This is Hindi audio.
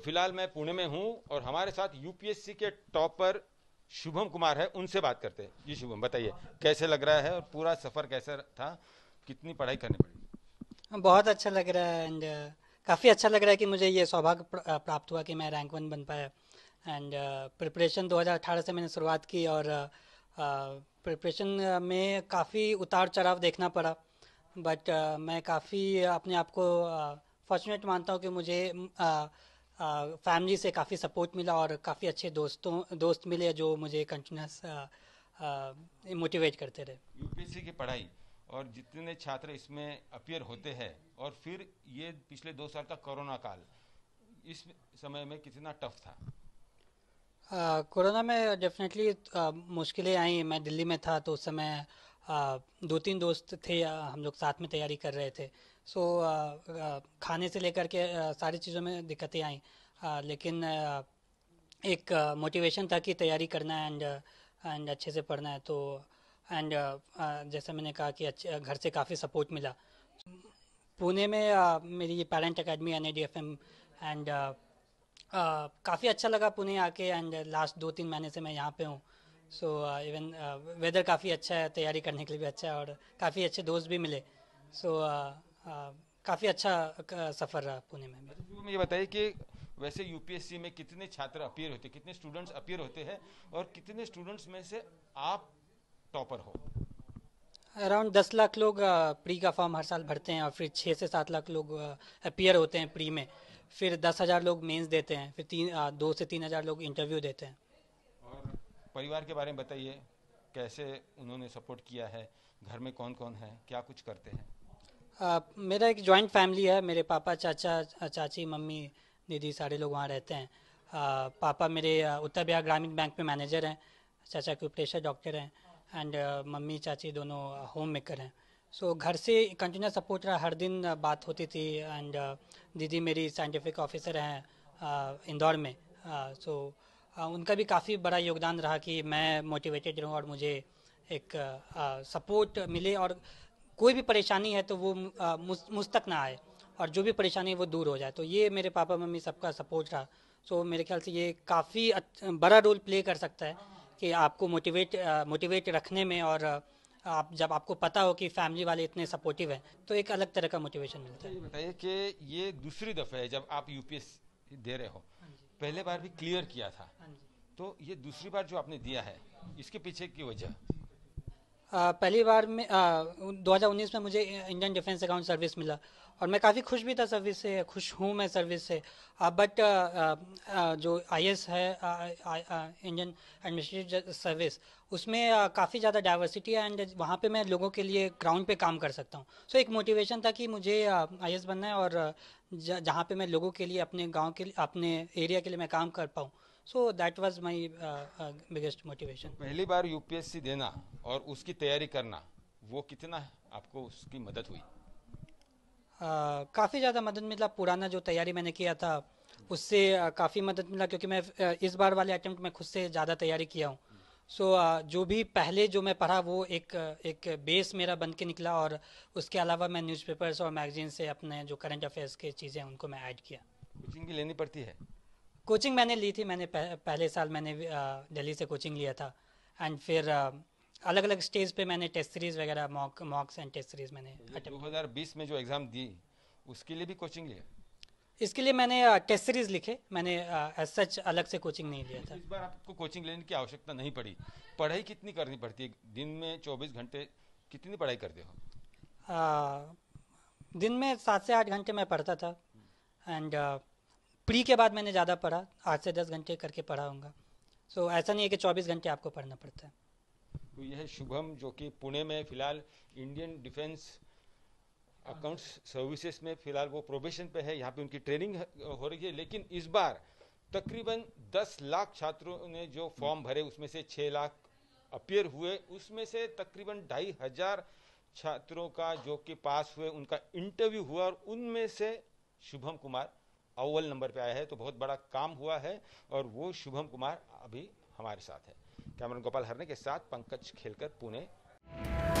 तो फिलहाल मैं पुणे में हूं और हमारे साथ यूपीएससी के टॉपर शुभम कुमार है उनसे बात करते हैं जी शुभम बताइए कैसे लग रहा है और पूरा सफर कैसा था कितनी पढ़ाई करनी पड़ी हाँ, बहुत अच्छा लग रहा है एंड uh, काफ़ी अच्छा लग रहा है कि मुझे ये सौभाग्य uh, प्राप्त हुआ कि मैं रैंक वन बन पाया एंड प्रिपरेशन 2018 से मैंने शुरुआत की और प्रिपरेशन uh, में काफ़ी उतार चढ़ाव देखना पड़ा बट मैं काफ़ी अपने आप को फॉर्चुनेट मानता हूँ कि मुझे फैमिली से काफ़ी सपोर्ट मिला और काफ़ी अच्छे दोस्तों दोस्त मिले जो मुझे कंटिन्यूस मोटिवेट करते रहे यूपीएससी की पढ़ाई और जितने छात्र इसमें अपियर होते हैं और फिर ये पिछले दो साल का कोरोना काल इस समय में कितना टफ था कोरोना में डेफिनेटली मुश्किलें आई मैं दिल्ली में था तो उस समय आ, दो तीन दोस्त थे हम लोग साथ में तैयारी कर रहे थे सो खाने से लेकर के सारी चीज़ों में दिक्कतें आई लेकिन एक मोटिवेशन था कि तैयारी करना है एंड एंड अच्छे से पढ़ना है तो एंड जैसा मैंने कहा कि अच्छे घर से काफ़ी सपोर्ट मिला पुणे में मेरी ये पेरेंट अकेडमी एन एंड काफ़ी अच्छा लगा पुणे आके एंड लास्ट दो तीन महीने से मैं यहाँ पे हूँ सो इवन वेदर काफ़ी अच्छा है तैयारी करने के लिए भी अच्छा है और काफ़ी अच्छे दोस्त भी मिले सो so, uh, काफ़ी अच्छा सफ़र रहा पुणे में तो ये बताइए कि वैसे यूपीएससी में कितने छात्र अपियर होते कितने स्टूडेंट्स अपियर होते हैं और कितने स्टूडेंट्स में से आप टॉपर हो अराउंड दस लाख लोग प्री का फॉर्म हर साल भरते हैं और फिर छः से सात लाख लोग अपीयर होते हैं प्री में फिर दस हज़ार लोग मेंस देते हैं फिर तीन दो से तीन हज़ार लोग इंटरव्यू देते हैं और परिवार के बारे में बताइए कैसे उन्होंने सपोर्ट किया है घर में कौन कौन है क्या कुछ करते हैं मेरा एक जॉइंट फैमिली है मेरे पापा चाचा चाची मम्मी दीदी सारे लोग वहाँ रहते हैं पापा मेरे उत्तर बिहार ग्रामीण बैंक में मैनेजर हैं चाचा प्रेशर डॉक्टर हैं एंड मम्मी चाची दोनों होम मेकर हैं सो so, घर से कंटिन्यूस सपोर्ट रहा हर दिन बात होती थी एंड दीदी मेरी साइंटिफिक ऑफिसर हैं इंदौर में सो so, उनका भी काफ़ी बड़ा योगदान रहा कि मैं मोटिवेटेड रहूँ और मुझे एक सपोर्ट मिले और कोई भी परेशानी है तो वो मुझ तक ना आए और जो भी परेशानी है वो दूर हो जाए तो ये मेरे पापा मम्मी सबका सपोर्ट रहा सो मेरे ख्याल से ये काफ़ी बड़ा रोल प्ले कर सकता है कि आपको मोटिवेट मोटिवेट रखने में और आप जब आपको पता हो कि फैमिली वाले इतने सपोर्टिव हैं तो एक अलग तरह का मोटिवेशन मिलता है बताइए कि ये दूसरी दफ़ा है जब आप यूपीएस दे रहे हो हाँ पहले बार भी क्लियर किया था हाँ तो ये दूसरी बार जो आपने दिया है इसके पीछे की वजह पहली बार में दो हज़ार उन्नीस में मुझे इंडियन डिफेंस अकाउंट सर्विस मिला और मैं काफ़ी खुश भी था सर्विस से खुश हूँ मैं सर्विस से बट जो आई है इंडियन एडमिनिस्ट्रेटिव सर्विस उसमें काफ़ी ज़्यादा डाइवर्सिटी है एंड वहाँ पे मैं लोगों के लिए ग्राउंड पे काम कर सकता हूँ सो so, एक मोटिवेशन था कि मुझे आई बनना है और जहाँ पे मैं लोगों के लिए अपने गाँव के लिए अपने एरिया के लिए मैं काम कर पाऊँ so that was my biggest motivation पहली बार यूपीएससी देना और उसकी तैयारी करना वो कितना है? आपको उसकी मदद हुई uh, काफ़ी ज़्यादा मदद मिला पुराना जो तैयारी मैंने किया था उससे uh, काफ़ी मदद मिला क्योंकि मैं uh, इस बार वाले अटैम्प्ट में खुद से ज़्यादा तैयारी किया हूँ सो so, uh, जो भी पहले जो मैं पढ़ा वो एक uh, एक बेस मेरा बन के निकला और उसके अलावा मैं न्यूज़पेपर्स और मैगजीन से अपने जो करंट अफेयर्स के चीज़ें उनको मैं ऐड किया कोचिंग भी लेनी पड़ती है कोचिंग मैंने ली थी मैंने पह, पहले साल मैंने दिल्ली से कोचिंग लिया था एंड फिर अलग अलग स्टेज पे मैंने टेस्ट सीरीज वगैरह mock mocks and test series मैंने दो हज़ार बीस में जो एग्ज़ाम दी उसके लिए भी कोचिंग लिया इसके लिए मैंने टेस्ट सीरीज लिखे मैंने एज सच अलग से कोचिंग नहीं लिया था इस बार आपको कोचिंग लेने की आवश्यकता नहीं पड़ी पढ़ाई कितनी करनी पड़ती है दिन में चौबीस घंटे कितनी पढ़ाई करते हो दिन में सात से आठ घंटे मैं पढ़ता था एंड प्री के बाद मैंने ज़्यादा पढ़ा आठ से दस घंटे करके पढ़ा होगा सो ऐसा नहीं है कि चौबीस घंटे आपको पढ़ना पड़ता है तो यह शुभम जो कि पुणे में फिलहाल इंडियन डिफेंस अकाउंट्स सर्विसेज में फिलहाल वो प्रोबेशन पे है यहाँ पे उनकी ट्रेनिंग हो रही है लेकिन इस बार तकरीबन 10 लाख छात्रों ने जो फॉर्म भरे उसमें से 6 लाख अपियर हुए उसमें से तकरीबन ढाई हजार छात्रों का जो कि पास हुए उनका इंटरव्यू हुआ और उनमें से शुभम कुमार अव्वल नंबर पे आया है तो बहुत बड़ा काम हुआ है और वो शुभम कुमार अभी हमारे साथ है कैमरन गोपाल हरने के साथ पंकज खेलकर पुणे